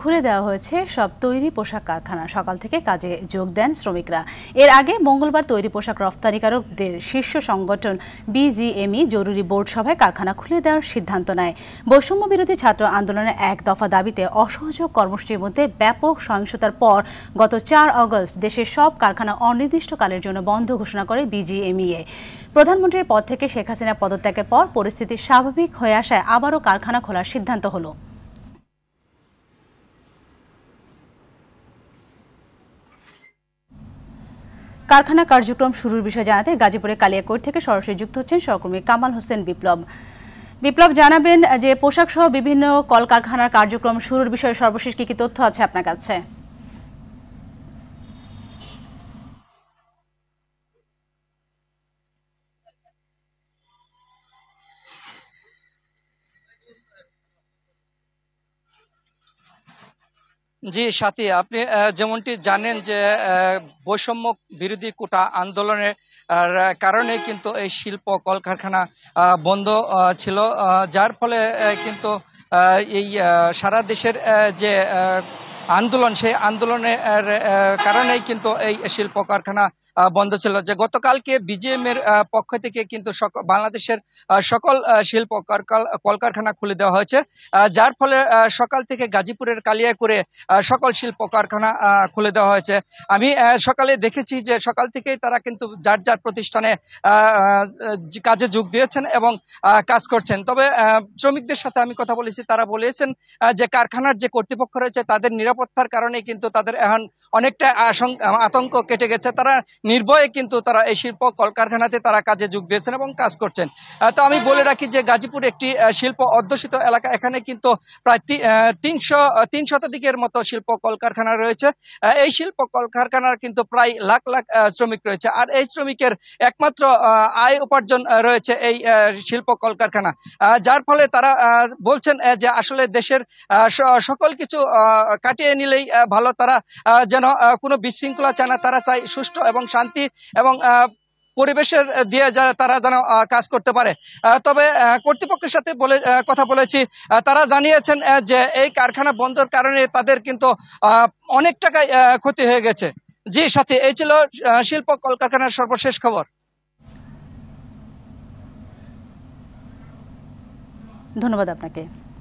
খুলে দেওয়া হয়েছে সব তৈরি পোশাক কারখানা সকাল থেকে কাজে যোগ দেন শ্রমিকরা এর আগে মঙ্গলবার তৈরি পোশাক রফতানিকারকদের শীর্ষ সংগঠন বিজিএমই জরুরি বোর্ড সভায় কারখানা খুলে দেওয়ার সিদ্ধান্ত নেয় বৈষম্য বিরোধী ছাত্র আন্দোলনের এক দফা দাবিতে অসহযোগ কর্মসূচির মধ্যে ব্যাপক সহিংসতার পর গত চার অগস্ট দেশের সব কারখানা অনির্দিষ্টকালের জন্য বন্ধ ঘোষণা করে বিজিএমইএ প্রধানমন্ত্রীর পদ থেকে শেখ হাসিনা পদত্যাগের পর পরিস্থিতি স্বাভাবিক হয়ে আসায় আবারও কারখানা খোলার সিদ্ধান্ত হলো কারখানা কার্যক্রম শুরুর বিষয়ে জানাতে গাজীপুরে কালিয়াকোট থেকে সরাসরি যুক্ত হচ্ছেন সহকর্মী কামাল হোসেন বিপ্লব বিপ্লব জানাবেন যে পোশাক সহ বিভিন্ন কলকারখানার কার্যক্রম শুরুর বিষয়ে সর্বশেষ কি কি তথ্য আছে আপনার কাছে জি সাথী আপনি যেমনটি জানেন যে বৈষম্য বিরোধী কোটা আন্দোলনের কারণে কিন্তু এই শিল্প কলকারখানা বন্ধ ছিল যার ফলে কিন্তু এই সারা দেশের যে আন্দোলন সেই আন্দোলনের কারণেই কিন্তু এই শিল্প কারখানা বন্ধ ছিল যে গতকালকে বিজিএমের এর পক্ষ থেকে কিন্তু বাংলাদেশের সকল শিল্প কলকারখানা খুলে দেওয়া হয়েছে যার ফলে সকাল থেকে গাজীপুরের কালিয়া করে সকল শিল্প কারখানা খুলে দেওয়া হয়েছে আমি সকালে দেখেছি যে সকাল থেকেই তারা কিন্তু যার যার প্রতিষ্ঠানে কাজে যোগ দিয়েছেন এবং কাজ করছেন তবে শ্রমিকদের সাথে আমি কথা বলেছি তারা বলেছেন যে কারখানার যে কর্তৃপক্ষ রয়েছে তাদের নিরাপত্তার কারণে কিন্তু তাদের এখন অনেকটা আতঙ্ক কেটে গেছে তারা নির্ভয়ে কিন্তু তারা এই শিল্প কলকারখানাতে তারা কাজে যোগ দিয়েছেন এবং কাজ করছেন তো আমি বলে রাখি যে গাজীপুর একটি শিল্প অধ্যুষিত এলাকা এখানে কিন্তু প্রায় তিনশো তিন শতাধিকের মতো শিল্প কলকারখানা রয়েছে এই শিল্প কলকারখানার কিন্তু প্রায় লাখ লাখ শ্রমিক রয়েছে আর এই শ্রমিকের একমাত্র আয় উপার্জন রয়েছে এই শিল্প কলকারখানা যার ফলে তারা বলছেন যে আসলে দেশের সকল কিছু কাটিয়ে নিলেই ভালো তারা যেন কোনো বিশৃঙ্খলা চায় না তারা চায় সুষ্ঠু এবং শান্তি এবং পরিবেশের দিয়ে তারা যেন কাজ করতে পারে তবে কর্তৃপক্ষের সাথে বলে কথা বলেছি তারা জানিয়েছেন যে এই কারখানা বন্ধর কারণে তাদের কিন্তু অনেক টাকায় ক্ষতি হয়ে গেছে জি সাথে এই ছিল শিল্প কলকারখানার সর্বশেষ খবর ধন্যবাদ আপনাকে